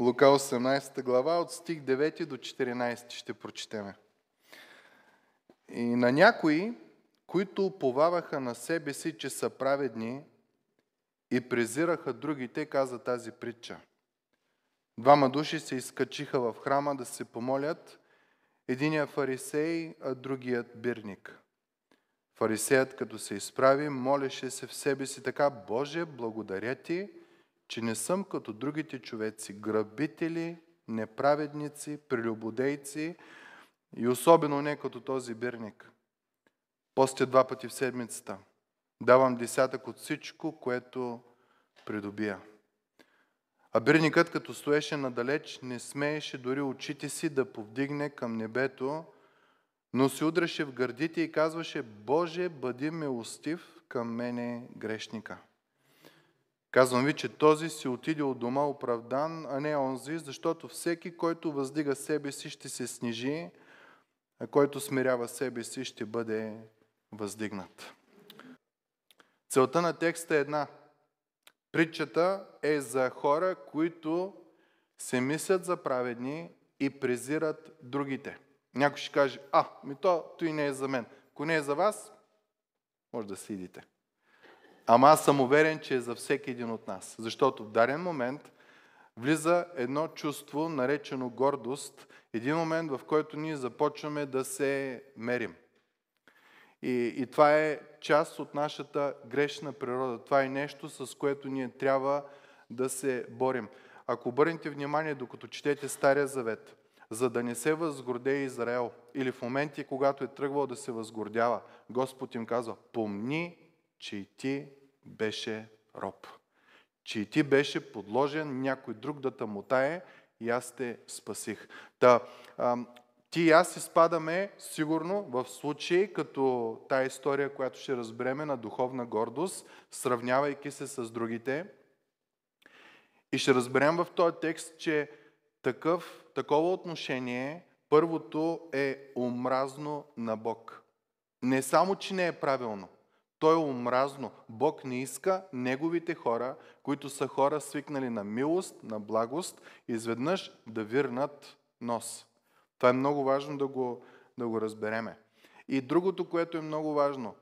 Лука 18 глава от стих 9 до 14 ще прочетеме. И на някои, които уповаваха на себе си, че са праведни и презираха другите, каза тази притча. Двама души се изкачиха в храма да се помолят, единия фарисей, а другият бирник. Фарисеят, като се изправи, молеше се в себе си така, Боже, благодаря ти, че не съм като другите човеци, грабители, неправедници, прелюбодейци и особено не като този бирник. Постя два пъти в седмицата. Давам десятък от всичко, което придобия. А бирникът, като стоеше надалеч, не смееше дори очите си да повдигне към небето, но се удреше в гърдите и казваше, Боже, бъди милостив към мене грешника. Казвам ви, че този си отиде от дома оправдан, а не онзи, защото всеки, който въздига себе си, ще се снижи, а който смирява себе си, ще бъде въздигнат. Целта на текста е една. Притчата е за хора, които се мислят за праведни и презират другите. Някой ще каже, а, ми то, той не е за мен. Ако не е за вас, може да си идите. Ама аз съм уверен, че е за всеки един от нас. Защото в даден момент влиза едно чувство, наречено гордост, един момент, в който ние започваме да се мерим. И, и това е част от нашата грешна природа. Това е нещо, с което ние трябва да се борим. Ако обърнете внимание, докато четете Стария завет, за да не се възгорде Израел, или в моменти, когато е тръгвал да се възгордява, Господ им казва, помни че и ти беше роб. Че и ти беше подложен някой друг да тамотае и аз те спасих. Та, ам, ти и аз изпадаме сигурно в случаи като тая история, която ще разбереме на духовна гордост, сравнявайки се с другите. И ще разберем в този текст, че такъв, такова отношение, първото е омразно на Бог. Не само, че не е правилно, то е омразно. Бог не иска неговите хора, които са хора свикнали на милост, на благост, изведнъж да вирнат нос. Това е много важно да го, да го разбереме. И другото, което е много важно,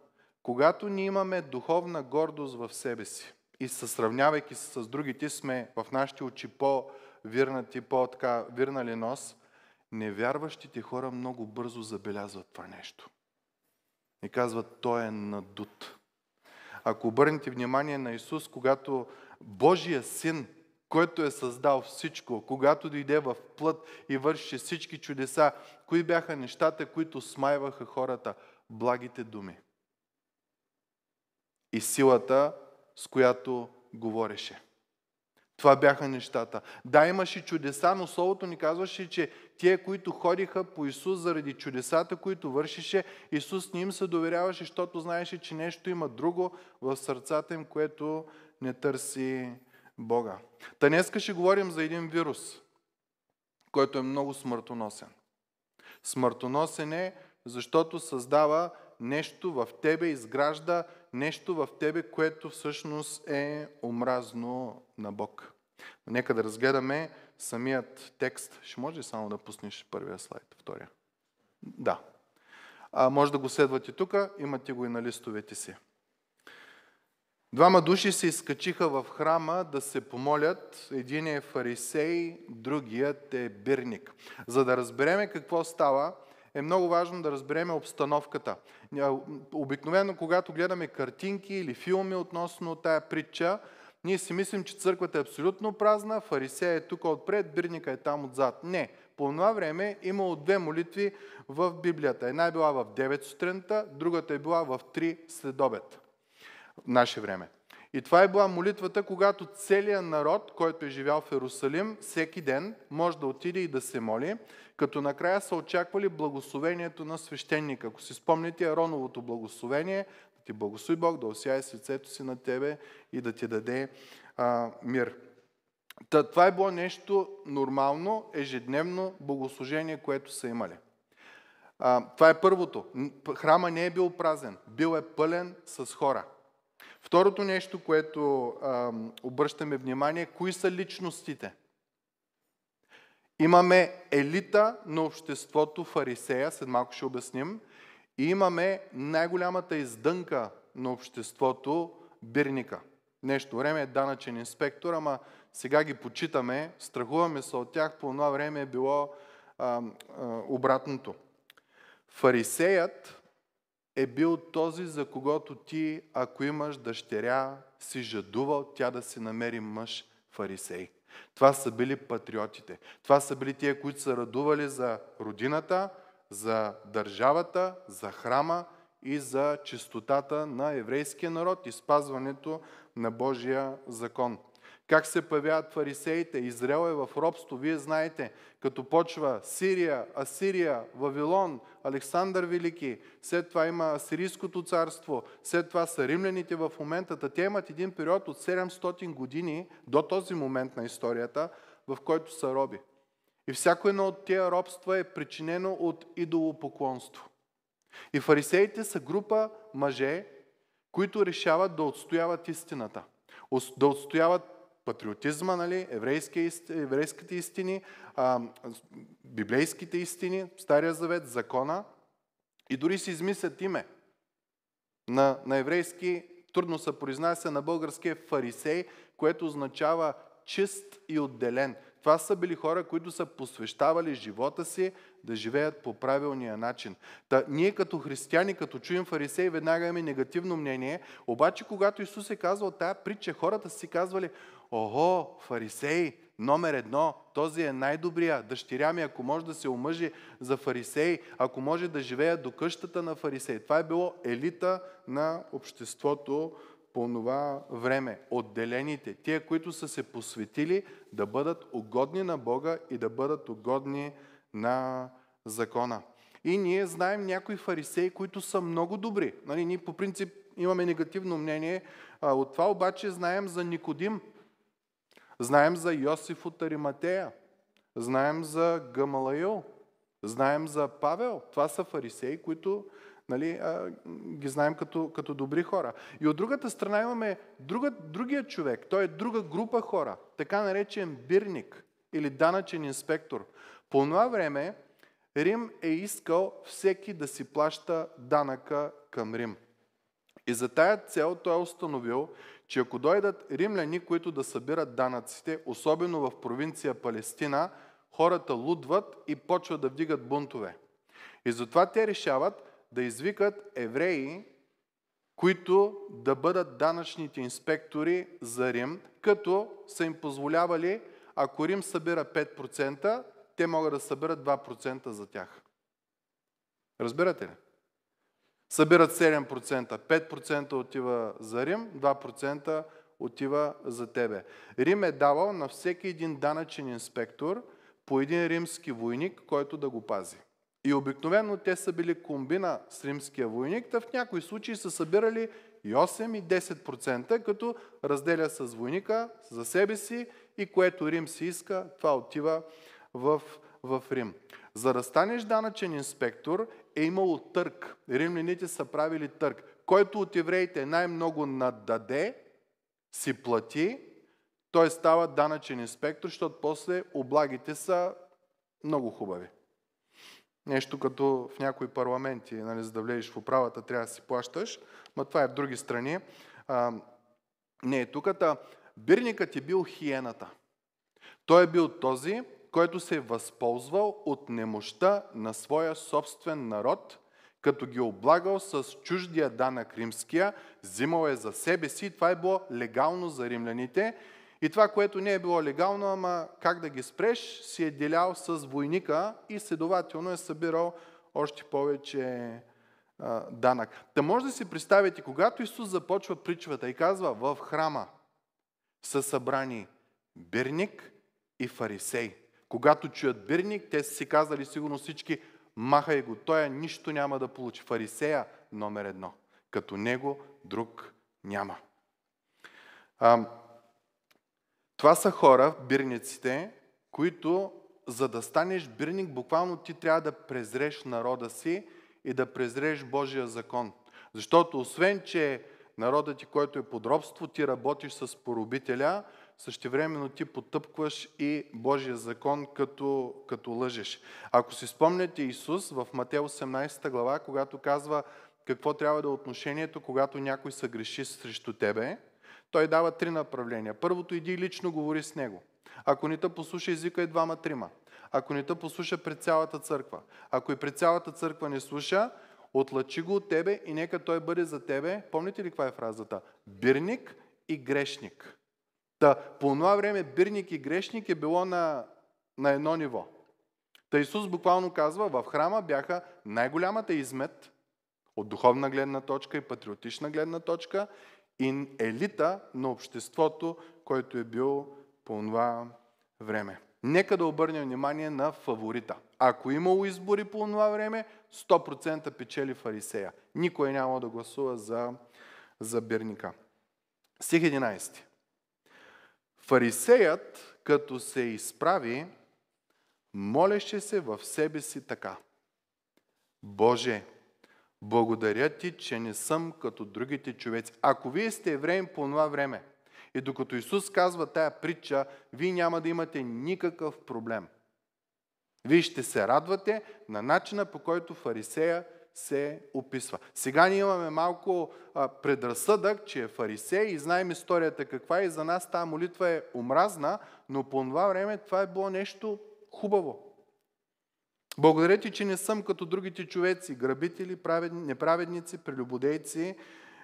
когато ние имаме духовна гордост в себе си и сравнявайки се с другите, сме в нашите очи по-вирнати, по-така вирнали нос, невярващите хора много бързо забелязват това нещо – и казват, той е надут. Ако обърнете внимание на Исус, когато Божия син, който е създал всичко, когато дойде в плът и върши всички чудеса, кои бяха нещата, които смайваха хората? Благите думи. И силата, с която говореше. Това бяха нещата. Да, имаше чудеса, но Словото ни казваше, че Тие, които ходиха по Исус заради чудесата, които вършеше, Исус не им се доверяваше, защото знаеше, че нещо има друго в сърцата им, което не търси Бога. Та днеска ще говорим за един вирус, който е много смъртоносен. Смъртоносен е, защото създава нещо в тебе, изгражда нещо в тебе, което всъщност е омразно на Бог. Нека да разгледаме самият текст. Ще може ли само да пуснеш първия слайд, втория? Да. А, може да го следвате тук, имате го и на листовете си. Двама души се изкачиха в храма да се помолят. Един е фарисей, другият е бирник. За да разбереме какво става, е много важно да разберем обстановката. Обикновено, когато гледаме картинки или филми относно тая притча, ние си мислим, че църквата е абсолютно празна, фарисея е тук отпред, бирника е там отзад. Не. По това време имало две молитви в Библията. Една е била в 9 сутринта, другата е била в 3 следобед. В наше време. И това е била молитвата, когато целият народ, който е живял в Иерусалим, всеки ден може да отиде и да се моли, като накрая са очаквали благословението на свещеника. Ако си спомните Ароновото благословение, ти благослови Бог да осяе с лицето си на тебе и да ти даде а, мир. Та, това е било нещо нормално, ежедневно богослужение, което са имали. А, това е първото. Храма не е бил празен, бил е пълен с хора. Второто нещо, което а, обръщаме внимание, кои са личностите? Имаме елита на обществото фарисея, след малко ще обясним – и имаме най-голямата издънка на обществото бирника. Нещо време е данъчен инспектор, ама сега ги почитаме, страхуваме се от тях, по едно време е било а, а, обратното. Фарисеят е бил този, за когото ти, ако имаш дъщеря, си жадувал тя да си намери мъж фарисей. Това са били патриотите. Това са били тия, които са радували за родината, за държавата, за храма и за чистотата на еврейския народ и спазването на Божия закон. Как се появяват фарисеите? Израел е в робство, вие знаете, като почва Сирия, Асирия, Вавилон, Александър Велики, след това има Асирийското царство, след това са римляните в момента. те имат един период от 700 години до този момент на историята, в който са роби. И всяко едно от тия робства е причинено от идолопоклонство. И фарисеите са група мъже, които решават да отстояват истината. Да отстояват патриотизма, нали, еврейските истини, библейските истини, Стария завет, закона. И дори си измислят име. На, на еврейски трудно се произнася, на българския фарисей, което означава чист и отделен. Това са били хора, които са посвещавали живота си да живеят по правилния начин. Та, ние като християни, като чуем фарисеи, веднага имаме негативно мнение. Обаче, когато Исус е казвал, тая притча, хората си казвали, ого, фарисеи, номер едно, този е най-добрия, дъщеря ми, ако може да се омъжи за фарисеи, ако може да живее до къщата на фарисеи. Това е било елита на обществото по това време, отделените, тия, които са се посветили да бъдат угодни на Бога и да бъдат угодни на закона. И ние знаем някои фарисеи, които са много добри. Нали, ние по принцип имаме негативно мнение. А, от това обаче знаем за Никодим. Знаем за Йосиф от Ариматея. Знаем за Гамалаил. Знаем за Павел. Това са фарисеи, които нали, а, ги знаем като, като добри хора. И от другата страна имаме друга, другия човек, той е друга група хора, така наречен бирник или данъчен инспектор. По това време Рим е искал всеки да си плаща данъка към Рим. И за тая цел той е установил, че ако дойдат римляни, които да събират данъците, особено в провинция Палестина, хората лудват и почват да вдигат бунтове. И затова те решават да извикат евреи, които да бъдат данъчните инспектори за Рим, като са им позволявали, ако Рим събира 5%, те могат да съберат 2% за тях. Разбирате ли? Събират 7%, 5% отива за Рим, 2% отива за тебе. Рим е давал на всеки един данъчен инспектор по един римски войник, който да го пази. И обикновено те са били комбина с римския войник, та в някои случаи са събирали и 8 и 10%, като разделя с войника, за себе си и което Рим си иска, това отива в, в Рим. За да станеш данъчен инспектор е имало търк. Римляните са правили търк. Който от евреите най-много нададе, си плати, той става данъчен инспектор, защото после облагите са много хубави. Нещо като в някои парламенти, нали, за да влезеш в управата, трябва да си плащаш, но това е в други страни. А, не е тук. бирникът е бил хиената. Той е бил този, който се е възползвал от немощта на своя собствен народ, като ги е облагал с чуждия данък римския, взимал е за себе си. Това е било легално за римляните и това, което не е било легално, ама как да ги спреш, си е делял с войника и следователно е събирал още повече а, данък. Та може да си представите, когато Исус започва причвата и казва в храма са събрани бирник и фарисей. Когато чуят бирник, те са си казали сигурно всички, махай го, той нищо няма да получи. Фарисея номер едно. Като него друг няма. Това са хора, бирниците, които за да станеш бирник, буквално ти трябва да презреш народа си и да презреш Божия закон. Защото освен, че народът ти, който е подробство, ти работиш с поробителя, същевременно ти потъпкваш и Божия закон, като, като лъжеш. Ако си спомняте Исус в Матео 18 глава, когато казва какво трябва да е отношението, когато някой съгреши срещу тебе, той дава три направления. Първото, иди лично говори с него. Ако не те послуша, е двама-трима. Ако не те послуша пред цялата църква. Ако и пред цялата църква не слуша, отлъчи го от тебе и нека той бъде за тебе. Помните ли каква е фразата? Бирник и грешник. Та, по това време бирник и грешник е било на, на едно ниво. Та Исус буквално казва, в храма бяха най-голямата измет от духовна гледна точка и патриотична гледна точка и елита на обществото, който е бил по това време. Нека да обърнем внимание на фаворита. Ако имало избори по това време, 100% печели фарисея. Никой няма да гласува за, за Берника. Стих 11. Фарисеят, като се изправи, молеше се в себе си така. Боже, благодаря ти, че не съм като другите човеци. Ако вие сте евреи по това време, и докато Исус казва тая притча, вие няма да имате никакъв проблем. Вие ще се радвате на начина по който фарисея се описва. Сега ние имаме малко а, предразсъдък, че е фарисей и знаем историята каква е и за нас тази молитва е омразна, но по това време това е било нещо хубаво. Благодаря ти, че не съм като другите човеци, грабители, праведни, неправедници, прелюбодейци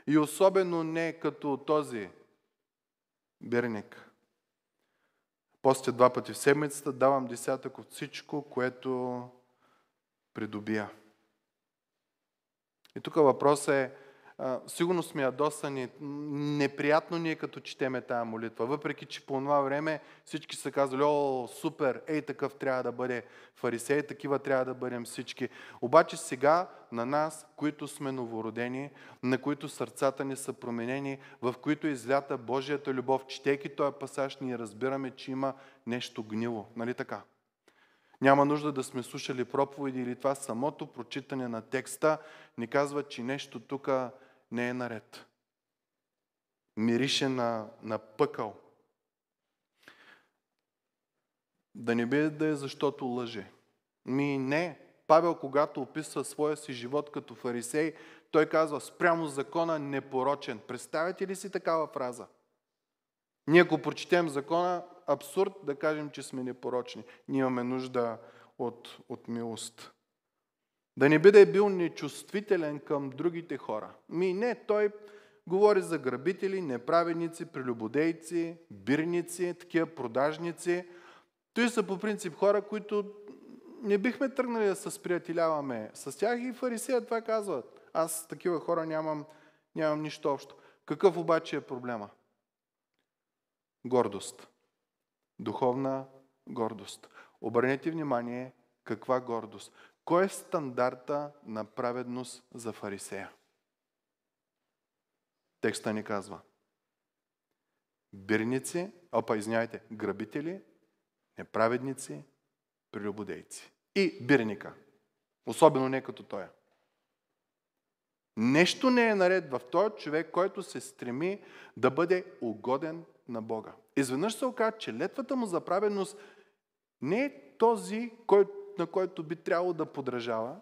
и особено не като този бирник. После два пъти в седмицата давам десятък от всичко, което придобия. И тук въпросът е, сигурно сме ядосани, неприятно ни е като четеме тая молитва. Въпреки, че по това време всички са казали, о, супер, ей такъв трябва да бъде фарисей, такива трябва да бъдем всички. Обаче сега на нас, които сме новородени, на които сърцата ни са променени, в които излята Божията любов, четейки този пасаж, ние разбираме, че има нещо гнило. Нали така? Няма нужда да сме слушали проповеди или това самото прочитане на текста ни казва, че нещо тук не е наред. Мирише на, на пъкъл. Да не би да е защото лъже. Ми не. Павел, когато описва своя си живот като фарисей, той казва спрямо закона непорочен. Представете ли си такава фраза? Ние ако прочетем закона, абсурд да кажем, че сме непорочни. Ние имаме нужда от, от милост. Да не биде бил нечувствителен към другите хора. Ми не, той говори за грабители, неправеници, прелюбодейци, бирници, такива продажници. Той са по принцип хора, които не бихме тръгнали да се сприятеляваме с тях и фарисеят това казват. Аз с такива хора нямам, нямам нищо общо. Какъв обаче е проблема? Гордост. Духовна гордост. Обърнете внимание каква гордост. Кой е стандарта на праведност за фарисея? Текста ни казва. Бирници, опа, извиняйте, грабители, неправедници, прелюбодейци. И бирника. Особено не като той. Нещо не е наред в този човек, който се стреми да бъде угоден на Бога. Изведнъж се оказа, че летвата му за праведност не е този, който на който би трябвало да подражава,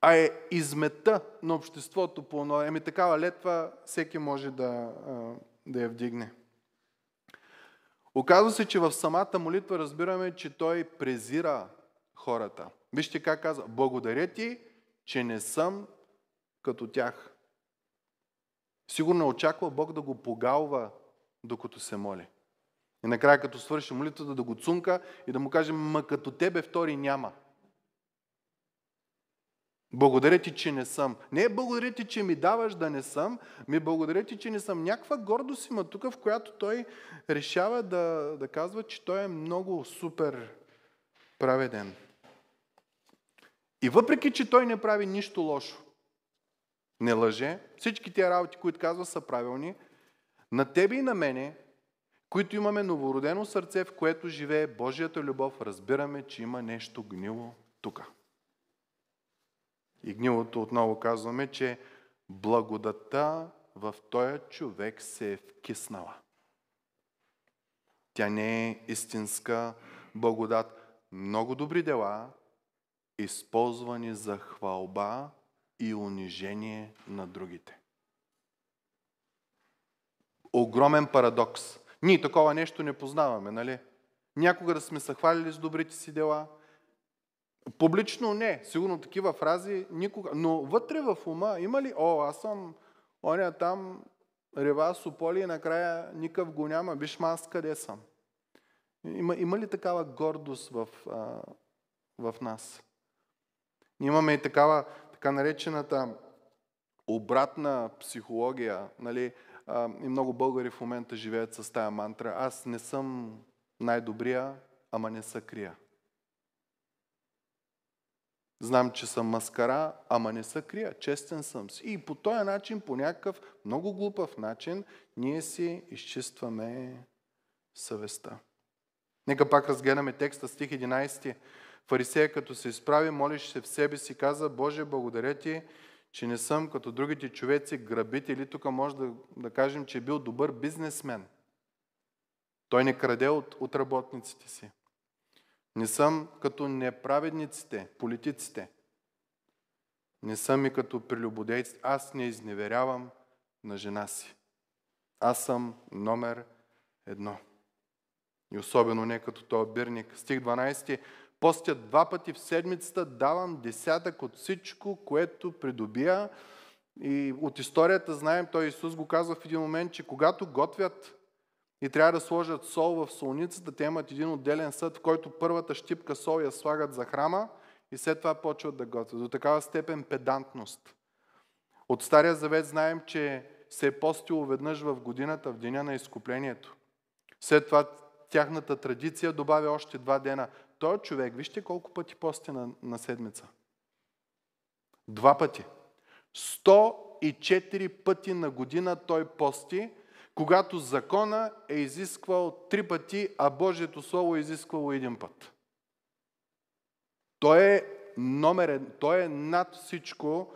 а е измета на обществото по едно. Еми такава летва всеки може да, да я вдигне. Оказва се, че в самата молитва разбираме, че той презира хората. Вижте как каза, благодаря ти, че не съм като тях. Сигурно е очаква Бог да го погалва, докато се моли. И накрая, като свърши молитвата, да го цунка и да му каже, ма като тебе втори няма. Благодаря ти, че не съм. Не благодаря ти, че ми даваш да не съм, ми благодаря ти, че не съм. Някаква гордост има тук, в която той решава да, да казва, че той е много супер праведен. И въпреки, че той не прави нищо лошо, не лъже, всички тия работи, които казва, са правилни, на тебе и на мене които имаме новородено сърце, в което живее Божията любов, разбираме, че има нещо гнило тук. И гнилото отново казваме, че благодата в този човек се е вкиснала. Тя не е истинска благодат. Много добри дела, използвани за хвалба и унижение на другите. Огромен парадокс – ние такова нещо не познаваме, нали? Някога да сме се хвалили с добрите си дела. Публично не, сигурно такива фрази никога. Но вътре в ума има ли, о, аз съм оня там, рева, суполи и накрая никакъв го няма, биш аз къде съм. Има, има ли такава гордост в, а, в нас? имаме и такава, така наречената обратна психология, нали, и много българи в момента живеят с тая мантра. Аз не съм най-добрия, ама не са крия. Знам, че съм маскара, ама не са крия. Честен съм си. И по този начин, по някакъв много глупав начин, ние си изчистваме съвестта. Нека пак разгледаме текста, стих 11. Фарисея, като се изправи, молиш се в себе си, каза, Боже, благодаря ти, че не съм като другите човеци грабители. Тук може да, да кажем, че е бил добър бизнесмен. Той не краде от, от работниците си. Не съм като неправедниците, политиците. Не съм и като прелюбодейци. Аз не изневерявам на жена си. Аз съм номер едно. И особено не като този бирник. Стих 12. Постя два пъти в седмицата, давам десятък от всичко, което придобия. И от историята знаем, той Исус го казва в един момент, че когато готвят и трябва да сложат сол в солницата, те имат един отделен съд, в който първата щипка сол я слагат за храма и след това почват да готвят. До такава степен педантност. От Стария Завет знаем, че се е постило веднъж в годината, в деня на изкуплението. След това тяхната традиция добавя още два дена. Той е човек, вижте колко пъти пости на, на седмица. Два пъти. 104 пъти на година той пости, когато закона е изисквал три пъти, а Божието Слово е изисквало един път. Той е номер той е над всичко,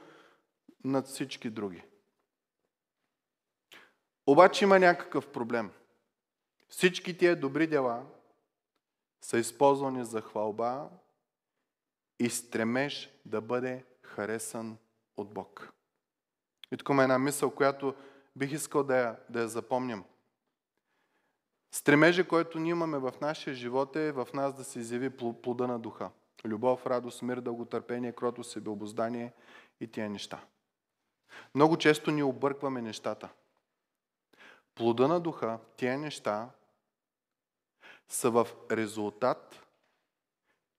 над всички други. Обаче има някакъв проблем. Всички тия добри дела, са използвани за хвалба и стремеж да бъде харесан от Бог. И тук има една мисъл, която бих искал да я, да я запомням. Стремежа, който ние имаме в нашия живот е в нас да се изяви плода на духа. Любов, радост, мир, дълготърпение, и себеобоздание и тия неща. Много често ни объркваме нещата. Плода на духа, тия неща са в резултат,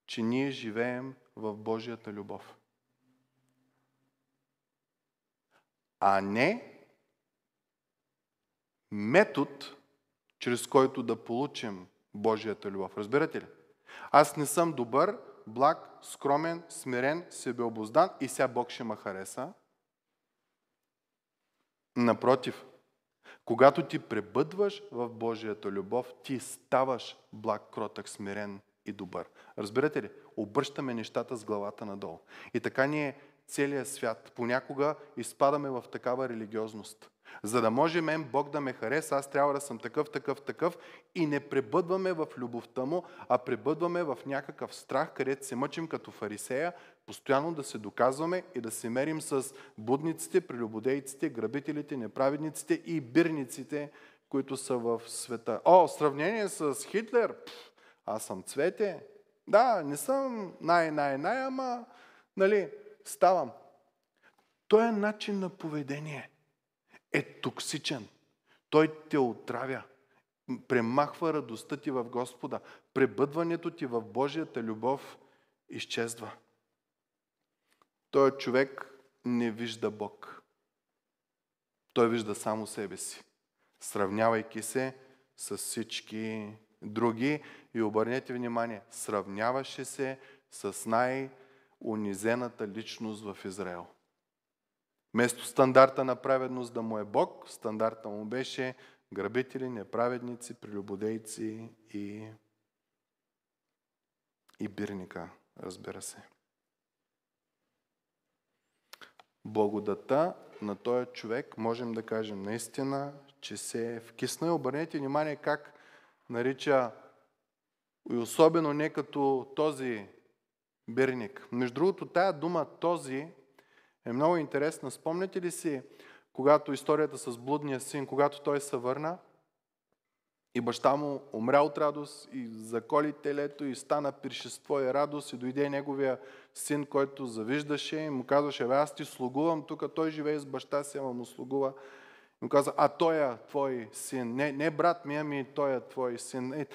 че ние живеем в Божията любов. А не метод, чрез който да получим Божията любов. Разбирате ли? Аз не съм добър, благ, скромен, смирен, себеобоздан и сега Бог ще ме хареса. Напротив, когато ти пребъдваш в Божията любов, ти ставаш благ, кротък, смирен и добър. Разбирате ли? Обръщаме нещата с главата надолу. И така ние целият свят понякога изпадаме в такава религиозност. За да може мен Бог да ме хареса, аз трябва да съм такъв, такъв, такъв и не пребъдваме в любовта му, а пребъдваме в някакъв страх, където се мъчим като фарисея, постоянно да се доказваме и да се мерим с будниците, прелюбодейците, грабителите, неправедниците и бирниците, които са в света. О, сравнение с Хитлер, Пфф, аз съм цвете. Да, не съм най-най-най, ама, нали, ставам. Той е начин на поведение – е токсичен. Той те отравя. Премахва радостта ти в Господа. Пребъдването ти в Божията любов изчезва. Той е човек не вижда Бог. Той вижда само себе си, сравнявайки се с всички други. И обърнете внимание, сравняваше се с най-унизената личност в Израел. Вместо стандарта на праведност да му е Бог, стандарта му беше грабители, неправедници, прелюбодейци и, и бирника, разбира се. Благодата на този човек, можем да кажем наистина, че се е и Обърнете внимание как нарича и особено не като този бирник. Между другото, тая дума този е много интересна. Спомняте ли си, когато историята с блудния син, когато той се върна и баща му умря от радост и заколи телето и стана пиршество и радост и дойде неговия син, който завиждаше и му казваше, аз ти слугувам тук, той живее с баща си, ама му слугува. И му каза, а той е твой син. Не, не брат ми, ами той е твой син. Е,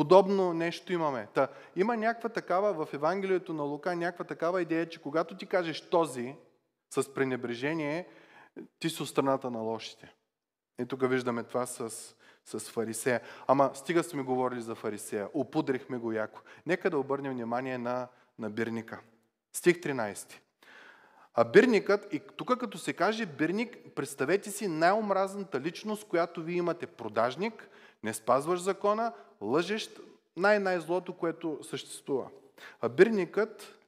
Подобно нещо имаме. Та, има някаква такава в Евангелието на Лука, някаква такава идея, че когато ти кажеш този с пренебрежение, ти си от страната на лошите. И тук виждаме това с, с фарисея. Ама стига сме говорили за фарисея. Опудрихме го яко. Нека да обърнем внимание на, на бирника. Стих 13. А бирникът, и тук като се каже бирник, представете си най-омразната личност, която ви имате. Продажник, не спазваш закона, лъжещ най-най-злото, което съществува. А бирникът,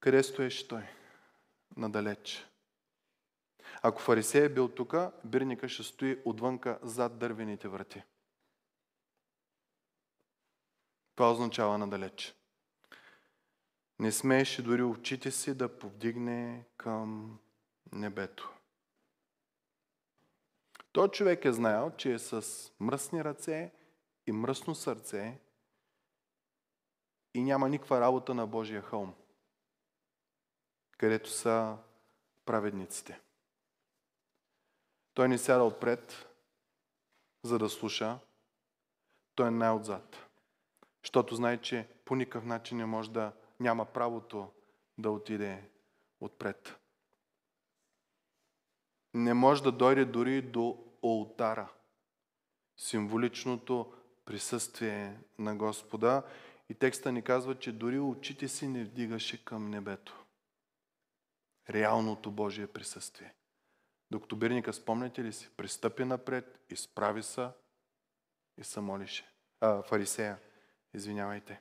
къде стоеше той? Надалеч. Ако фарисея е бил тук, бирника ще стои отвънка зад дървените врати. Това означава надалеч. Не смееше дори очите си да повдигне към небето. Той човек е знаел, че е с мръсни ръце и мръсно сърце и няма никаква работа на Божия хълм, където са праведниците. Той не сяда отпред, за да слуша. Той е най-отзад. Защото знае, че по никакъв начин не може да няма правото да отиде отпред не може да дойде дори до олтара. Символичното присъствие на Господа. И текста ни казва, че дори очите си не вдигаше към небето. Реалното Божие присъствие. Докато бирника, спомняте ли си, пристъпи напред, изправи се и се молише. А, фарисея, извинявайте.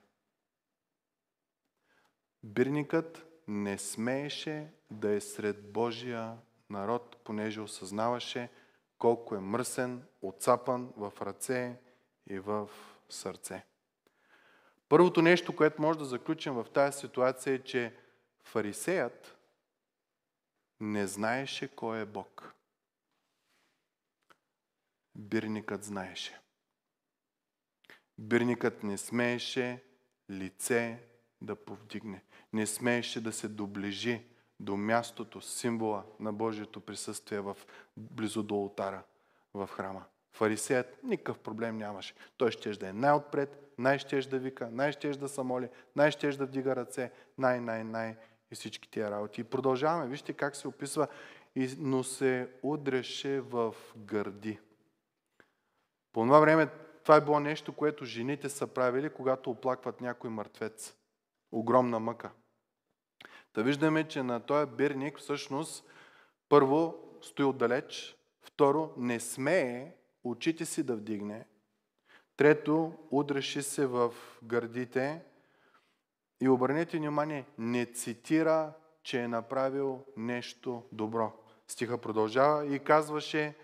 Бирникът не смееше да е сред Божия народ, понеже осъзнаваше колко е мръсен, отцапан в ръце и в сърце. Първото нещо, което може да заключим в тази ситуация е, че фарисеят не знаеше кой е Бог. Бирникът знаеше. Бирникът не смееше лице да повдигне. Не смееше да се доближи до мястото, символа на Божието присъствие в, близо до ултара в храма. Фарисеят никакъв проблем нямаше. Той щеше да е най-отпред, най-щеш да вика, най-щеш да се моли, най-щеш да вдига ръце, най-най-най и всички тия работи. И продължаваме. Вижте как се описва. Но се удреше в гърди. По това време това е било нещо, което жените са правили, когато оплакват някой мъртвец. Огромна мъка. Да виждаме, че на този бирник всъщност първо стои отдалеч, второ не смее очите си да вдигне, трето удреши се в гърдите и обърнете внимание, не цитира, че е направил нещо добро. Стиха продължава и казваше,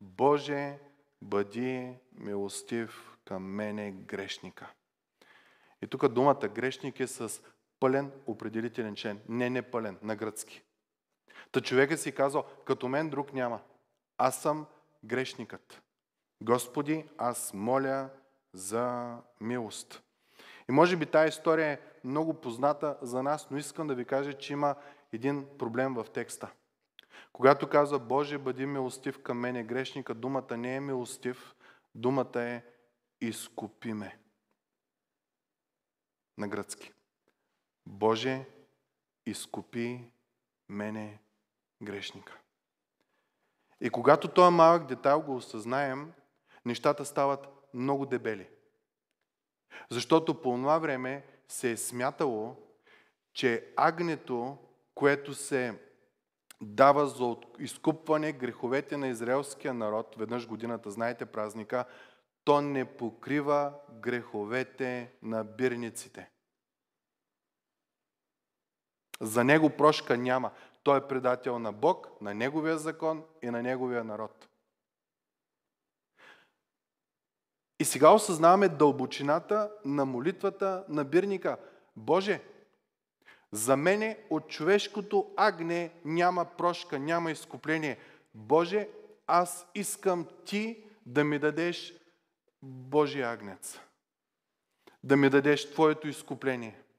Боже, бъди милостив към мене грешника. И тук думата грешник е с Пълен определителен член. Не непълен, на гръцки. Та човека си казал, като мен друг няма. Аз съм грешникът. Господи, аз моля за милост. И може би тази история е много позната за нас, но искам да ви кажа, че има един проблем в текста. Когато казва Боже, бъди милостив към мене, грешника, думата не е милостив, думата е изкупиме. На гръцки. Боже, изкупи мене грешника. И когато този малък детайл го осъзнаем, нещата стават много дебели. Защото по това време се е смятало, че агнето, което се дава за изкупване греховете на израелския народ, веднъж годината, знаете празника, то не покрива греховете на бирниците. За него прошка няма. Той е предател на Бог, на неговия закон и на неговия народ. И сега осъзнаваме дълбочината на молитвата на бирника. Боже, за мене от човешкото агне няма прошка, няма изкупление. Боже, аз искам Ти да ми дадеш Божия агнец. Да ми дадеш Твоето изкупление –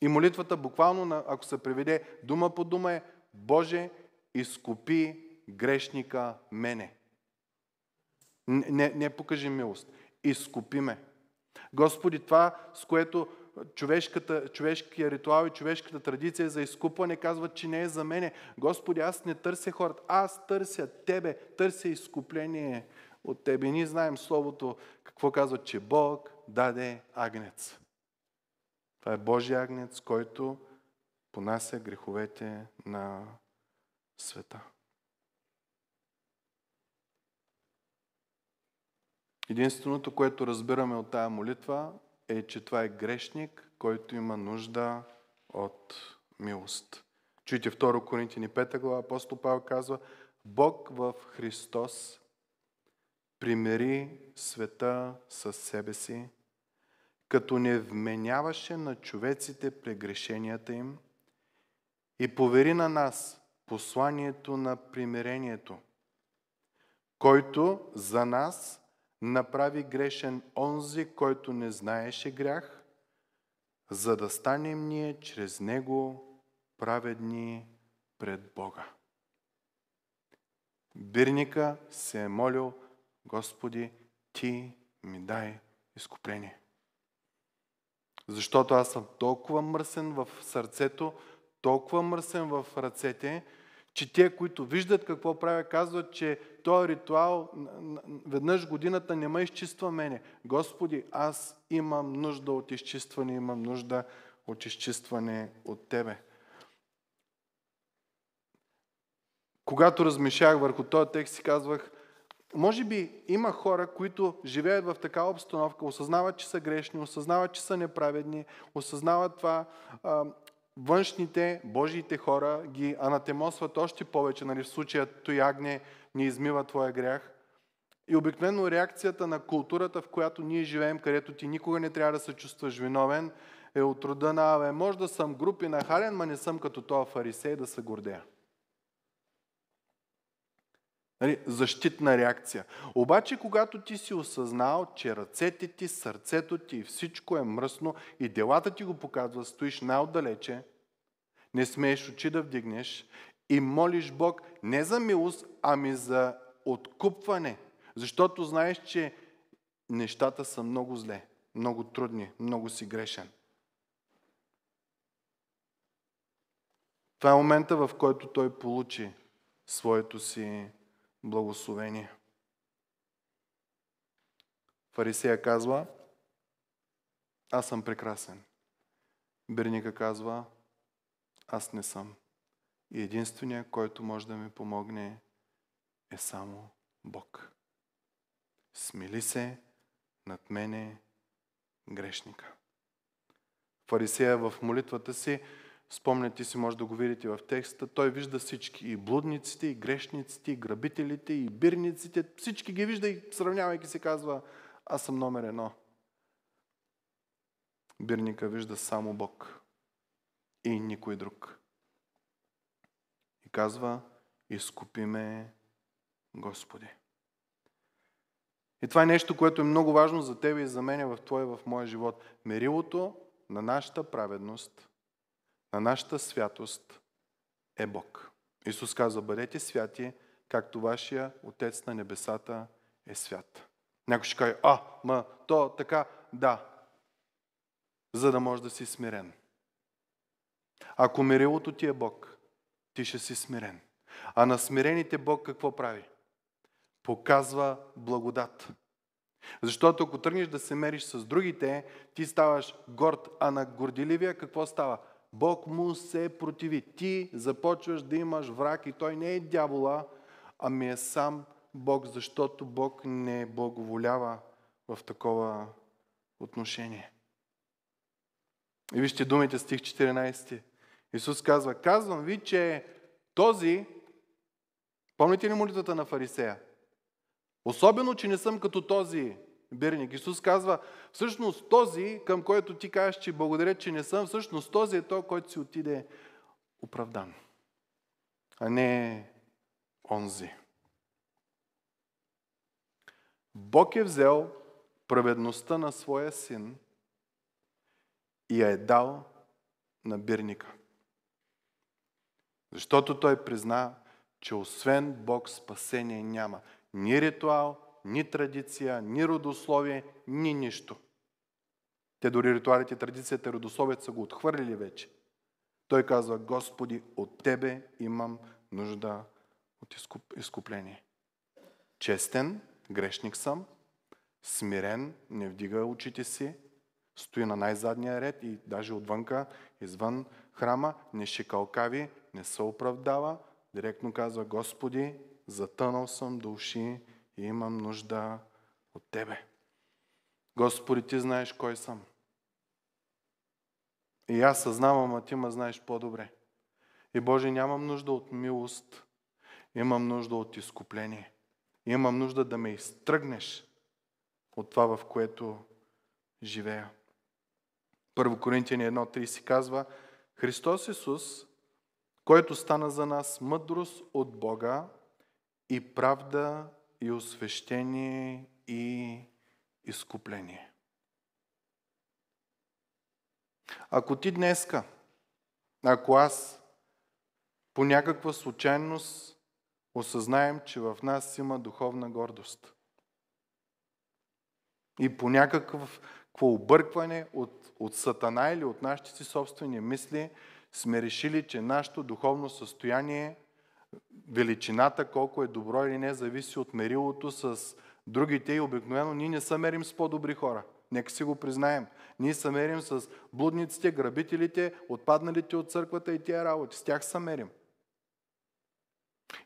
и молитвата буквално, ако се приведе дума по дума е Боже, изкупи грешника мене. Не, не покажи милост. Изкупи ме. Господи, това, с което човешката, човешкия ритуал и човешката традиция за изкупване казват, че не е за мене. Господи, аз не търся хората, аз търся Тебе, търся изкупление от Тебе. Ние знаем Словото, какво казва, че Бог даде агнец. Това е Божия агнец, който понася греховете на света. Единственото, което разбираме от тая молитва е, че това е грешник, който има нужда от милост. Чуйте 2 Коринтини 5 глава, апостол Павел казва, Бог в Христос примери света със себе си, като не вменяваше на човеците прегрешенията им и повери на нас посланието на примирението, който за нас направи грешен онзи, който не знаеше грях, за да станем ние чрез него праведни пред Бога. Бирника се е молил, Господи, Ти ми дай изкупление. Защото аз съм толкова мръсен в сърцето, толкова мръсен в ръцете, че те, които виждат какво правя, казват, че този ритуал веднъж годината не ме изчиства мене. Господи, аз имам нужда от изчистване, имам нужда от изчистване от Тебе. Когато размишлях върху този текст, си казвах, може би има хора, които живеят в такава обстановка, осъзнават, че са грешни, осъзнават, че са неправедни, осъзнават това. външните, Божиите хора ги анатемосват още повече, нали, в случая Той Агне не измива твоя грях. И обикновено реакцията на културата, в която ние живеем, където ти никога не трябва да се чувстваш виновен, е от рода на Аве. Може да съм груп и нахален, ма не съм като това фарисей да се гордея. Нали, защитна реакция. Обаче, когато ти си осъзнал, че ръцете ти, сърцето ти и всичко е мръсно и делата ти го показват, стоиш най-отдалече, не смееш очи да вдигнеш и молиш Бог не за милост, ами за откупване. Защото знаеш, че нещата са много зле, много трудни, много си грешен. Това е момента, в който той получи своето си благословение. Фарисея казва, аз съм прекрасен. Берника казва, аз не съм. И единствения, който може да ми помогне, е само Бог. Смили се над мене грешника. Фарисея в молитвата си Спомняте си, може да го видите в текста. Той вижда всички. И блудниците, и грешниците, и грабителите, и бирниците. Всички ги вижда и сравнявайки се казва, аз съм номер едно. Бирника вижда само Бог и никой друг. И казва, изкупи ме, Господи. И това е нещо, което е много важно за тебе и за мен е в твоя и в моя живот. Мерилото на нашата праведност на нашата святост е Бог. Исус казва, бъдете святи, както вашия Отец на небесата е свят. Някой ще каже, а, ма, то, така, да. За да можеш да си смирен. Ако мирилото ти е Бог, ти ще си смирен. А на смирените Бог какво прави? Показва благодат. Защото ако тръгнеш да се мериш с другите, ти ставаш горд, а на горделивия какво става? Бог му се противи. Ти започваш да имаш враг и той не е дявола, ами е сам Бог, защото Бог не благоволява в такова отношение. И вижте думите стих 14. Исус казва, казвам ви, че този, помните ли молитвата на фарисея? Особено, че не съм като този, бирник. Исус казва, всъщност този, към който ти кажеш, че благодаря, че не съм, всъщност този е той, който си отиде оправдан, а не онзи. Бог е взел праведността на своя син и я е дал на бирника. Защото той призна, че освен Бог спасение няма. Ни е ритуал, ни традиция, ни родословие, ни нищо. Те дори ритуалите, традицията и родословието са го отхвърлили вече. Той казва, Господи, от Тебе имам нужда от изкуп, изкупление. Честен, грешник съм, смирен, не вдига очите си, стои на най-задния ред и даже отвънка, извън храма, не шикалкави, не се оправдава, директно казва, Господи, затънал съм до уши и имам нужда от Тебе. Господи, Ти знаеш кой съм. И аз съзнавам, а Ти ме знаеш по-добре. И Боже, нямам нужда от милост, имам нужда от изкупление. Имам нужда да ме изтръгнеш от това, в което живея. Първо Коринтияни 1.30 казва, Христос Исус, който стана за нас мъдрост от Бога и правда и освещение и изкупление. Ако ти днеска, ако аз по някаква случайност осъзнаем, че в нас има духовна гордост и по някакъв объркване от, от Сатана или от нашите си собствени мисли сме решили, че нашето духовно състояние – величината, колко е добро или не, зависи от мерилото с другите и обикновено ние не се мерим с по-добри хора. Нека си го признаем. Ние се мерим с блудниците, грабителите, отпадналите от църквата и тия работи. С тях се мерим.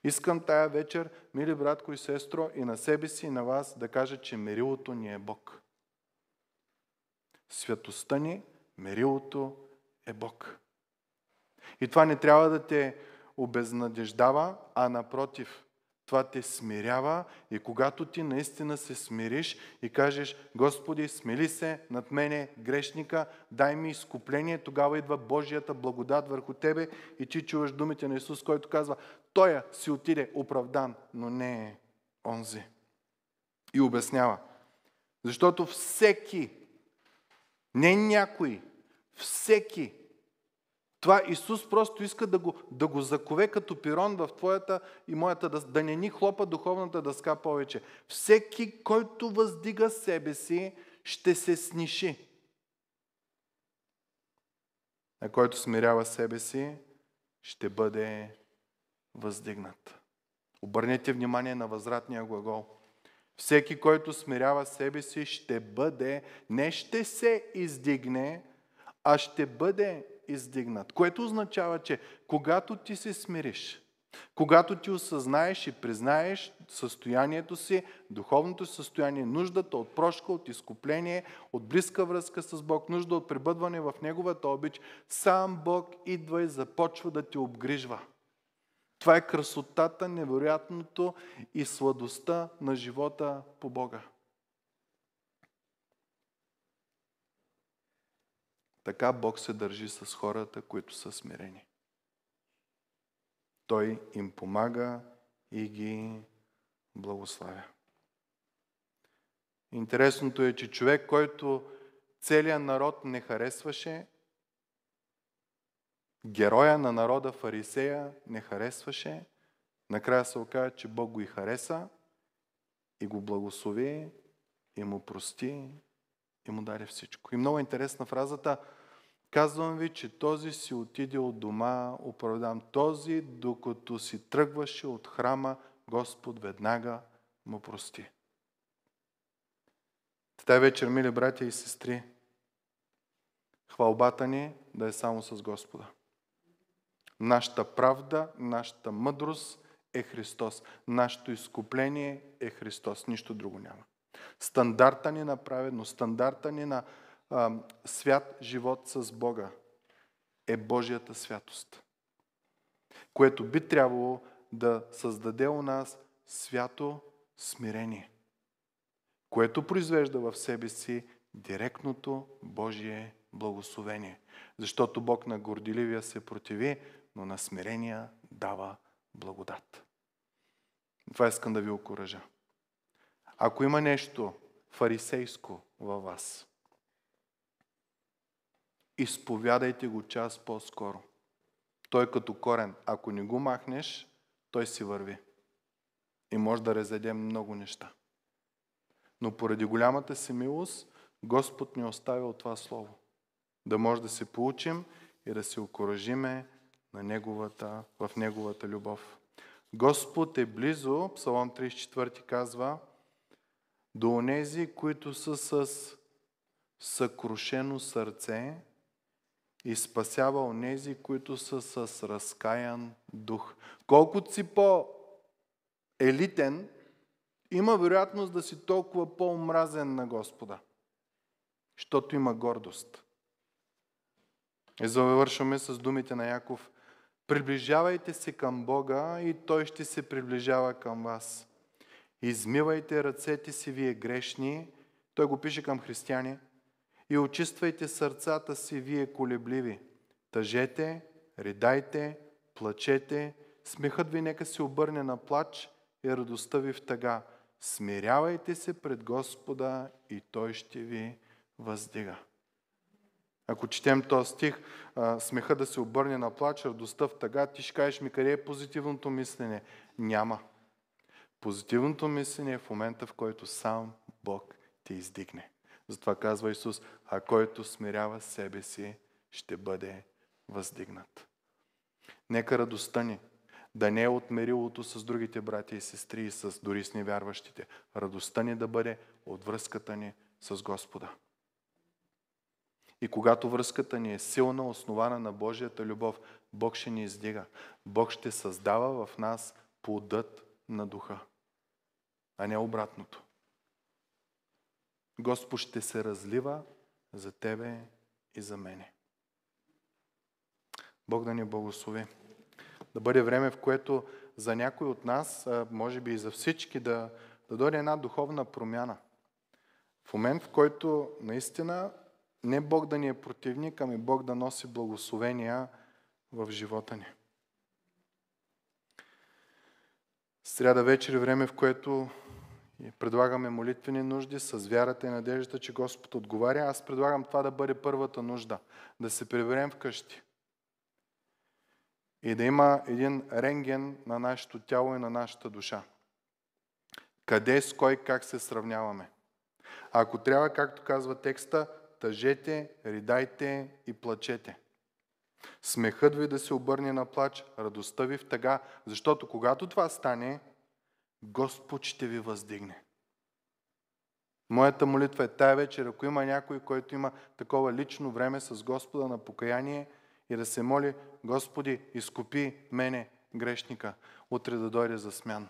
Искам тая вечер, мили братко и сестро, и на себе си, и на вас да кажа, че мерилото ни е Бог. Святостта ни, мерилото е Бог. И това не трябва да те обезнадеждава, а напротив, това те смирява и когато ти наистина се смириш и кажеш, Господи, смили се над мене е грешника, дай ми изкупление, тогава идва Божията благодат върху тебе и ти чуваш думите на Исус, който казва, Той е, си отиде оправдан, но не е онзи. И обяснява. Защото всеки, не някой, всеки, това Исус просто иска да го, да го закове като пирон в твоята и моята, да, да не ни хлопа духовната дъска повече. Всеки, който въздига себе си, ще се сниши. На който смирява себе си, ще бъде въздигнат. Обърнете внимание на възвратния глагол. Всеки, който смирява себе си, ще бъде, не ще се издигне, а ще бъде издигнат. Което означава, че когато ти се смириш, когато ти осъзнаеш и признаеш състоянието си, духовното състояние, нуждата от прошка, от изкупление, от близка връзка с Бог, нужда от пребъдване в Неговата обич, сам Бог идва и започва да ти обгрижва. Това е красотата, невероятното и сладостта на живота по Бога. Така Бог се държи с хората, които са смирени. Той им помага и ги благославя. Интересното е, че човек, който целият народ не харесваше, героя на народа фарисея не харесваше, накрая се оказа, че Бог го и хареса и го благослови и му прости и му даде всичко. И много интересна фразата – Казвам ви, че този си отиде от дома, оправдам, този, докато си тръгваше от храма, Господ веднага му прости. Тая вечер, мили братя и сестри, хвалбата ни е да е само с Господа. Нашата правда, нашата мъдрост е Христос. Нашето изкупление е Христос. Нищо друго няма. Стандарта ни е на праведност, стандарта ни е на, а, свят живот с Бога е Божията святост, което би трябвало да създаде у нас свято смирение, което произвежда в себе си директното Божие благословение. Защото Бог на горделивия се противи, но на смирения дава благодат. Това искам да ви окоръжа. Ако има нещо фарисейско във вас, изповядайте го час по-скоро. Той като корен. Ако не го махнеш, той си върви. И може да резеде много неща. Но поради голямата си милост, Господ ни е оставил това слово. Да може да се получим и да се окоръжиме на неговата, в Неговата любов. Господ е близо, Псалом 34 казва, до онези, които са с съкрушено сърце и спасява онези, които са с разкаян дух. Колкото си по-елитен, има вероятност да си толкова по-омразен на Господа, защото има гордост. И завършваме с думите на Яков. Приближавайте се към Бога и Той ще се приближава към вас. Измивайте ръцете си, вие грешни. Той го пише към християни – и очиствайте сърцата си, вие колебливи. Тъжете, ридайте, плачете, смехът ви нека се обърне на плач и радостта ви в тъга. Смирявайте се пред Господа и Той ще ви въздига. Ако четем този стих, смеха да се обърне на плач, радостта в тъга, ти ще кажеш ми къде е позитивното мислене. Няма. Позитивното мислене е в момента, в който сам Бог те издигне. Затова казва Исус, а който смирява себе си, ще бъде въздигнат. Нека радостта ни да не е от мерилото с другите брати и сестри и с дори с невярващите. Радостта ни да бъде от връзката ни с Господа. И когато връзката ни е силна, основана на Божията любов, Бог ще ни издига. Бог ще създава в нас плодът на духа, а не обратното. Господ ще се разлива за тебе и за мене. Бог да ни благослови. Да бъде време, в което за някой от нас, може би и за всички, да, да дойде една духовна промяна. В момент, в който наистина не Бог да ни е противник, ами Бог да носи благословения в живота ни. Сряда вечер е време, в което и предлагаме молитвени нужди с вярата и надеждата, че Господ отговаря. Аз предлагам това да бъде първата нужда. Да се приберем вкъщи. И да има един рентген на нашето тяло и на нашата душа. Къде, с кой, как се сравняваме. А ако трябва, както казва текста, тъжете, ридайте и плачете. Смехът ви да се обърне на плач, радостта ви в тъга, защото когато това стане, Господ ще ви въздигне. Моята молитва е тая вечер, ако има някой, който има такова лично време с Господа на покаяние и да се моли, Господи, изкупи мене, грешника, утре да дойде за смян.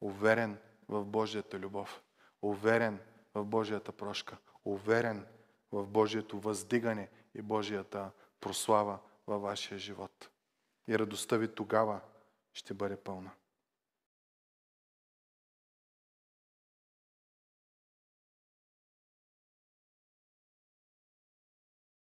Уверен в Божията любов, уверен в Божията прошка, уверен в Божието въздигане и Божията прослава във вашия живот. И радостта ви тогава ще бъде пълна.